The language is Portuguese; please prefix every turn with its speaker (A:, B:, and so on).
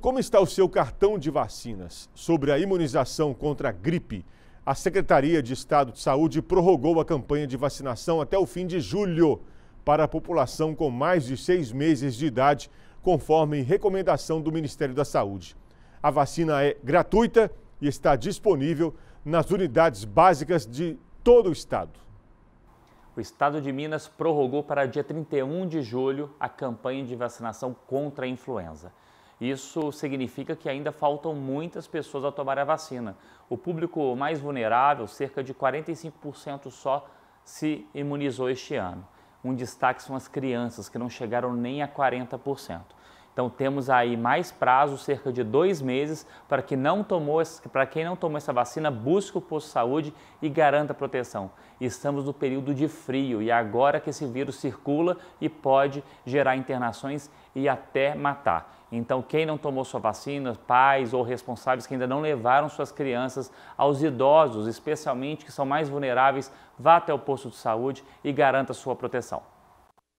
A: Como está o seu cartão de vacinas sobre a imunização contra a gripe? A Secretaria de Estado de Saúde prorrogou a campanha de vacinação até o fim de julho para a população com mais de seis meses de idade, conforme recomendação do Ministério da Saúde. A vacina é gratuita e está disponível nas unidades básicas de todo o estado.
B: O estado de Minas prorrogou para dia 31 de julho a campanha de vacinação contra a influenza. Isso significa que ainda faltam muitas pessoas a tomar a vacina. O público mais vulnerável, cerca de 45% só, se imunizou este ano. Um destaque são as crianças, que não chegaram nem a 40%. Então temos aí mais prazo, cerca de dois meses, para que não tomou, para quem não tomou essa vacina, busque o posto de saúde e garanta proteção. Estamos no período de frio e agora que esse vírus circula e pode gerar internações e até matar. Então, quem não tomou sua vacina, pais ou responsáveis que ainda não levaram suas crianças, aos idosos, especialmente que são mais vulneráveis, vá até o posto de saúde e garanta sua proteção.